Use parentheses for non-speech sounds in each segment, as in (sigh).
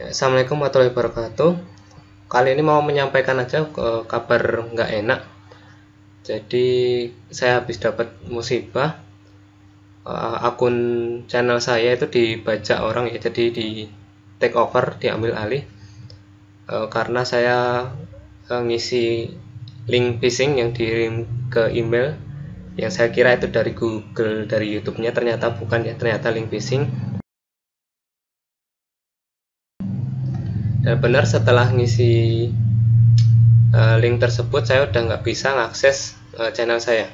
Ya, Assalamualaikum warahmatullahi wabarakatuh. Kali ini mau menyampaikan aja ke kabar nggak enak. Jadi saya habis dapat musibah. Eh, akun channel saya itu dibajak orang ya, jadi di take over, diambil alih. Eh, karena saya eh, ngisi link phishing yang dikirim ke email yang saya kira itu dari Google dari YouTube-nya ternyata bukan ya ternyata link phishing dan eh, benar setelah ngisi eh, link tersebut saya udah nggak bisa mengakses eh, channel saya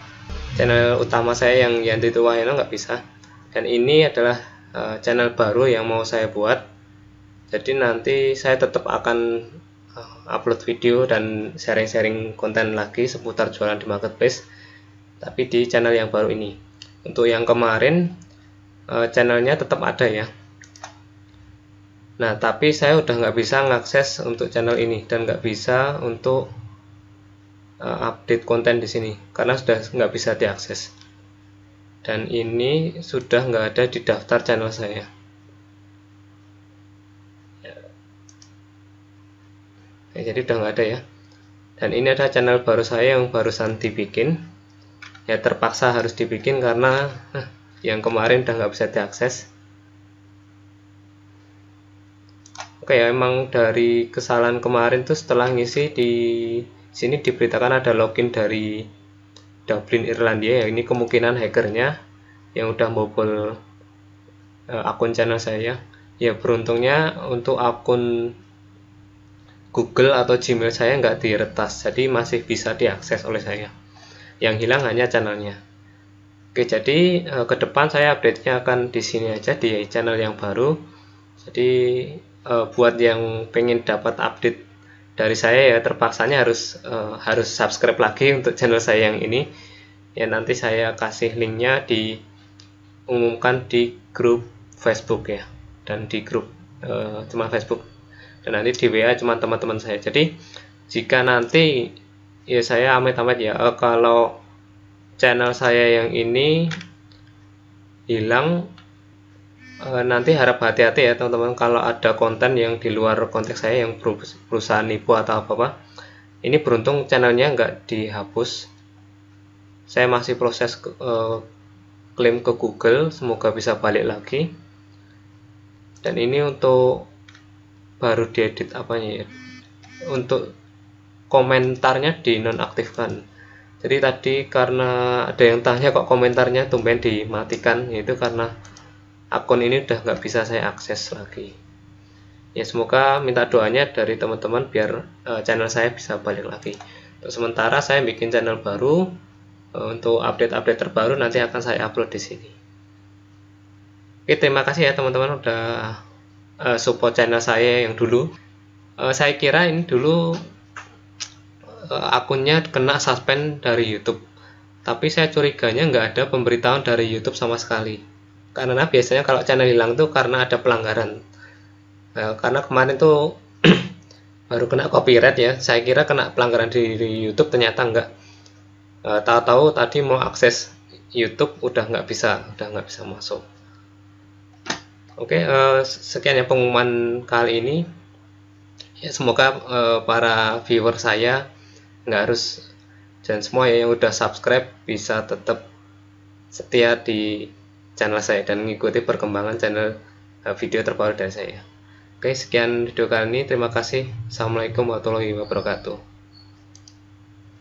channel utama saya yang Yanti Tuwahyono nggak bisa dan ini adalah channel baru yang mau saya buat jadi nanti saya tetap akan upload video dan sharing-sharing konten lagi seputar jualan di marketplace tapi di channel yang baru ini untuk yang kemarin channelnya tetap ada ya Nah, tapi saya udah nggak bisa mengakses untuk channel ini dan nggak bisa untuk uh, update konten di sini karena sudah nggak bisa diakses. Dan ini sudah nggak ada di daftar channel saya. Ya, jadi udah nggak ada ya. Dan ini ada channel baru saya yang barusan dibikin. Ya terpaksa harus dibikin karena eh, yang kemarin udah nggak bisa diakses kayak emang dari kesalahan kemarin tuh setelah ngisi di sini diberitakan ada login dari Dublin Irlandia ya ini kemungkinan hackernya yang udah bobol uh, eh, akun channel saya ya beruntungnya untuk akun Google atau Gmail saya nggak diretas jadi masih bisa diakses oleh saya yang hilang hanya channelnya oke jadi eh, ke depan saya update nya akan di sini aja di channel yang baru jadi e, buat yang pengen dapat update dari saya ya terpaksanya harus e, harus subscribe lagi untuk channel saya yang ini ya nanti saya kasih linknya di umumkan di grup Facebook ya dan di grup e, cuma Facebook dan nanti di WA cuma teman-teman saya jadi jika nanti ya saya amit-amit ya e, kalau channel saya yang ini hilang e, nanti harap hati-hati ya teman-teman kalau ada konten yang di luar konteks saya yang perusahaan nipu atau apa-apa ini beruntung channelnya nggak dihapus saya masih proses e, klaim ke Google semoga bisa balik lagi dan ini untuk baru diedit apanya ya untuk komentarnya dinonaktifkan jadi tadi karena ada yang tanya kok komentarnya tumben dimatikan itu karena akun ini udah nggak bisa saya akses lagi ya semoga minta doanya dari teman-teman biar uh, channel saya bisa balik lagi untuk sementara saya bikin channel baru uh, untuk update-update terbaru nanti akan saya upload di sini oke terima kasih ya teman-teman udah uh, support channel saya yang dulu uh, saya kira ini dulu uh, akunnya kena suspend dari YouTube tapi saya curiganya nggak ada pemberitahuan dari YouTube sama sekali karena biasanya kalau channel hilang tuh karena ada pelanggaran e, karena kemarin tuh (clears throat) baru kena copyright ya saya kira kena pelanggaran di, di YouTube ternyata enggak eh, tahu-tahu tadi mau akses YouTube udah nggak bisa udah nggak bisa masuk oke e, sekian ya pengumuman kali ini ya semoga e, para viewer saya nggak harus dan semua ya. yang udah subscribe bisa tetap setia di channel saya dan mengikuti perkembangan channel eh, video terbaru dari saya. Oke, sekian video kali ini. Terima kasih. Assalamualaikum warahmatullahi wabarakatuh.